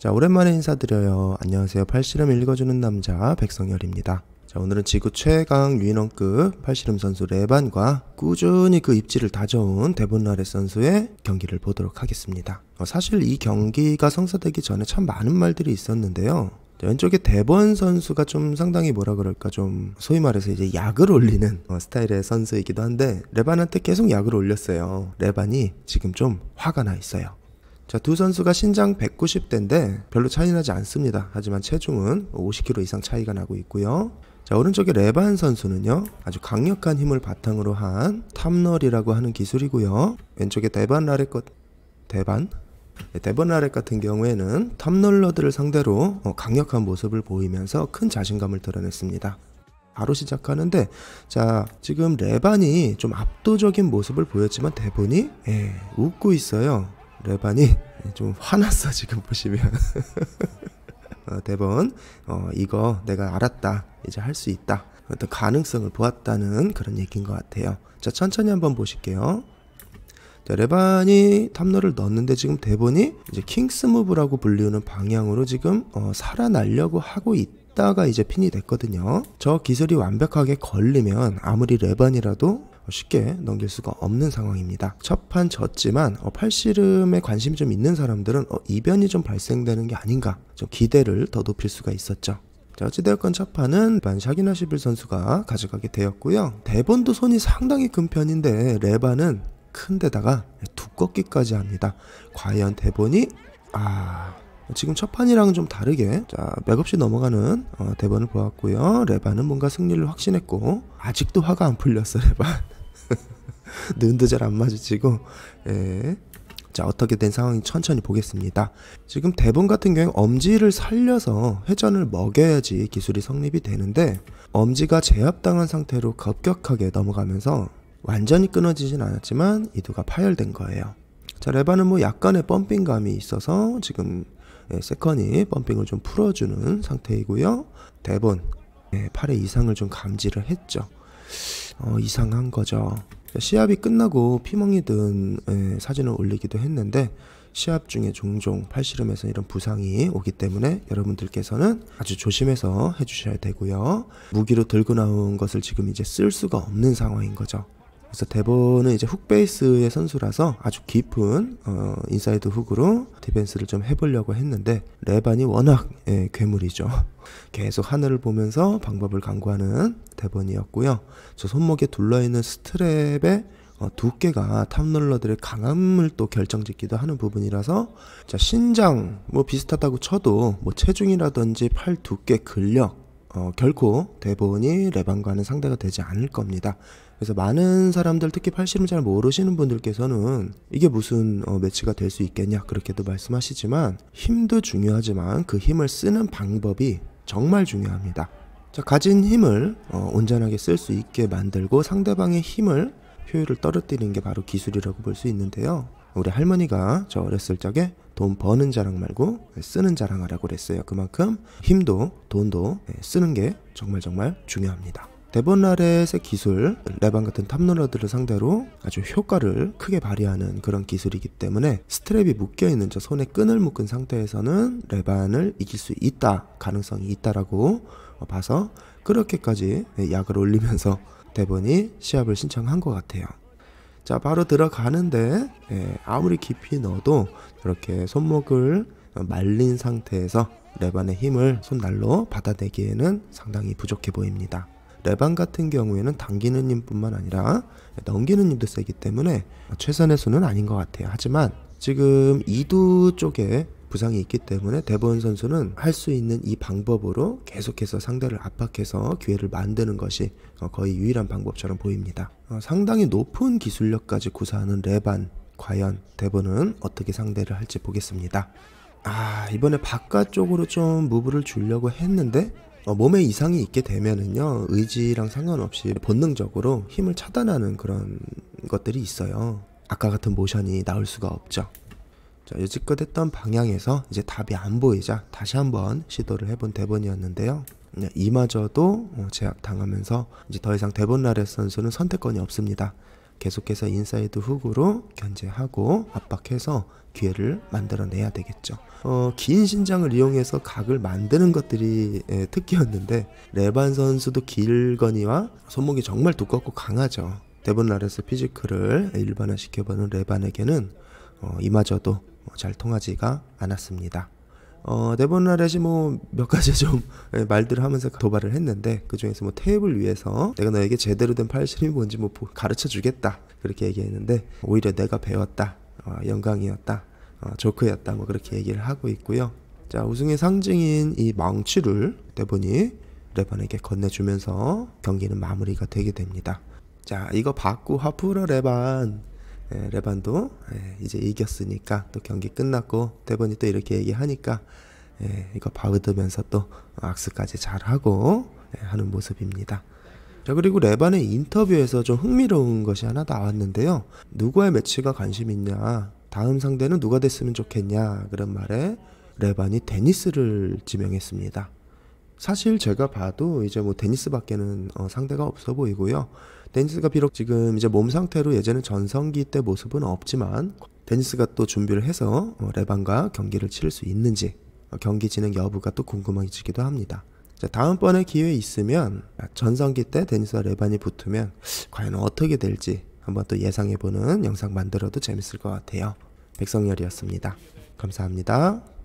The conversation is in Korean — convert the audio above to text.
자, 오랜만에 인사드려요. 안녕하세요. 팔씨름 읽어주는 남자 백성열입니다. 자, 오늘은 지구 최강 유인원급 팔씨름 선수 레반과 꾸준히 그 입지를 다져온 대본나레 선수의 경기를 보도록 하겠습니다. 어, 사실 이 경기가 성사되기 전에 참 많은 말들이 있었는데요. 왼쪽에 대본 선수가 좀 상당히 뭐라 그럴까 좀 소위 말해서 이제 약을 올리는 어, 스타일의 선수이기도 한데 레반한테 계속 약을 올렸어요. 레반이 지금 좀 화가 나 있어요. 자, 두 선수가 신장 190대인데 별로 차이나지 않습니다. 하지만 체중은 50kg 이상 차이가 나고 있고요. 자, 오른쪽에 레반 선수는요. 아주 강력한 힘을 바탕으로 한 탑널이라고 하는 기술이고요. 왼쪽에 데반 라렛 것 대반 데번 네, 라렛 같은 경우에는 탑널러들을 상대로 어, 강력한 모습을 보이면서 큰 자신감을 드러냈습니다. 바로 시작하는데 자 지금 레반이 좀 압도적인 모습을 보였지만 대본이 예, 웃고 있어요 레반이좀 화났어 지금 보시면 어, 대번 어, 이거 내가 알았다 이제 할 수 있다 어떤 가능성을 보았다는 그런 얘기인 것 같아요 자 천천히 한번 보실게요 자, 레반이 탐로를 넣었는데 지금 대본이 이제 킹스 무브라고 불리우는 방향으로 지금 어, 살아나려고 하고 있다가 이제 핀이 됐거든요. 저 기술이 완벽하게 걸리면 아무리 레반이라도 쉽게 넘길 수가 없는 상황입니다. 첫판 졌지만 어, 팔씨름에 관심이 좀 있는 사람들은 어, 이변이 좀 발생되는 게 아닌가 좀 기대를 더 높일 수가 있었죠. 자, 어찌되었건 첫판은 반 샤기나시빌 선수가 가져가게 되었고요. 대본도 손이 상당히 큰 편인데 레바는 큰데다가 두껍기까지 합니다. 과연 대본이 아 지금 첫 판이랑은 좀 다르게 자 맥없이 넘어가는 어, 대본을 보았고요. 레반은 뭔가 승리를 확신했고 아직도 화가 안 풀렸어 레반. 눈도 잘 안 마주치고 예. 자 어떻게 된 상황인지 천천히 보겠습니다. 지금 대본 같은 경우 엄지를 살려서 회전을 먹여야지 기술이 성립이 되는데 엄지가 제압당한 상태로 급격하게 넘어가면서 완전히 끊어지진 않았지만 이두가 파열된 거예요. 자, 레바는 뭐 약간의 펌핑감이 있어서 지금 예, 세컨이 펌핑을 좀 풀어주는 상태이고요. 대본 예, 팔의 이상을 좀 감지를 했죠. 어, 이상한 거죠. 시합이 끝나고 피멍이 든 예, 사진을 올리기도 했는데 시합 중에 종종 팔씨름에서 이런 부상이 오기 때문에 여러분들께서는 아주 조심해서 해주셔야 되고요. 무기로 들고 나온 것을 지금 이제 쓸 수가 없는 상황인 거죠. 그래서 대본은 이제 훅 베이스의 선수라서 아주 깊은 어, 인사이드 훅으로 디펜스를 좀 해보려고 했는데 레반이 워낙 예, 괴물이죠. 계속 하늘을 보면서 방법을 강구하는 대본이었고요. 저 손목에 둘러있는 스트랩의 어, 두께가 탑롤러들의 강함을 또 결정짓기도 하는 부분이라서 자 신장 뭐 비슷하다고 쳐도 뭐 체중이라든지 팔 두께 근력 어, 결코 대본이 레반과는 상대가 되지 않을 겁니다. 그래서 많은 사람들 특히 팔씨름 잘 모르시는 분들께서는 이게 무슨 어, 매치가 될 수 있겠냐 그렇게도 말씀하시지만 힘도 중요하지만 그 힘을 쓰는 방법이 정말 중요합니다. 자, 가진 힘을 어, 온전하게 쓸 수 있게 만들고 상대방의 힘을 효율을 떨어뜨리는 게 바로 기술이라고 볼 수 있는데요. 우리 할머니가 저 어렸을 적에 돈 버는 자랑 말고 예, 쓰는 자랑 하라고 그랬어요. 그만큼 힘도 돈도 예, 쓰는 게 정말 정말 중요합니다. 데본라렛의 기술, 레반 같은 탑러들을 상대로 아주 효과를 크게 발휘하는 그런 기술이기 때문에 스트랩이 묶여있는 저 손에 끈을 묶은 상태에서는 레반을 이길 수 있다, 가능성이 있다라고 봐서 그렇게까지 예, 약을 올리면서 대본이 시합을 신청한 것 같아요. 자 바로 들어가는데 예, 아무리 깊이 넣어도 이렇게 손목을 말린 상태에서 레반의 힘을 손날로 받아내기에는 상당히 부족해 보입니다. 레반 같은 경우에는 당기는 힘뿐만 아니라 넘기는 힘도 세기 때문에 최선의 수는 아닌 것 같아요. 하지만 지금 이두 쪽에 부상이 있기 때문에 대본 선수는 할 수 있는 이 방법으로 계속해서 상대를 압박해서 기회를 만드는 것이 어, 거의 유일한 방법처럼 보입니다. 어, 상당히 높은 기술력까지 구사하는 레반 과연 대본은 어떻게 상대를 할지 보겠습니다. 아 이번에 바깥쪽으로 좀 무브를 주려고 했는데 어, 몸에 이상이 있게 되면은요 의지랑 상관없이 본능적으로 힘을 차단하는 그런 것들이 있어요 아까 같은 모션이 나올 수가 없죠 자, 여지껏 했던 방향에서 이제 답이 안 보이자 다시 한번 시도를 해본 대본이었는데요. 네, 이마저도 어, 제압당하면서 이제 더 이상 대본 라레 선수는 선택권이 없습니다. 계속해서 인사이드 훅으로 견제하고 압박해서 기회를 만들어내야 되겠죠. 어, 긴 신장을 이용해서 각을 만드는 것들이 에, 예, 특기였는데 레반 선수도 길거니와 손목이 정말 두껍고 강하죠. 대본 라레스 피지크를 일반화시켜보는 레반에게는 어, 이마저도 뭐 잘 통하지가 않았습니다. 어, 네버나렛이 뭐몇 가지 좀 예, 말들을 하면서 도발을 했는데 그 중에서 뭐 테이블 위에서 내가 너에게 제대로 된팔씨이 뭔지 뭐 가르쳐 주겠다 그렇게 얘기했는데 오히려 내가 배웠다 어, 영광이었다 어, 조크였다 뭐 그렇게 얘기를 하고 있고요. 자 우승의 상징인 이 망치를 대본이 네 레반에게 네 건네주면서 경기는 마무리가 되게 됩니다. 자 이거 받고 하프라 레반 예, 레반도 예, 이제 이겼으니까 또 경기 끝났고 대본이 또 이렇게 얘기하니까 예, 이거 바으드면서 또악수까지 잘하고 하는 모습입니다. 자 그리고 레반의 인터뷰에서 좀 흥미로운 것이 하나 나왔는데요. 누구의 매치가 관심 있냐? 다음 상대는 누가 됐으면 좋겠냐? 그런 말에 레반이 데니스를 지명했습니다. 사실 제가 봐도 이제 뭐 데니스밖에는 어, 상대가 없어 보이고요. 데니스가 비록 지금 이제 몸 상태로 예전에 전성기 때 모습은 없지만 데니스가 또 준비를 해서 레반과 어, 경기를 치를 수 있는지 어, 경기 진행 여부가 또 궁금해지기도 합니다. 자, 다음번에 기회 있으면 아, 전성기 때 데니스와 레반이 붙으면 과연 어떻게 될지 한번 또 예상해보는 영상 만들어도 재밌을 것 같아요. 백성열이었습니다. 감사합니다.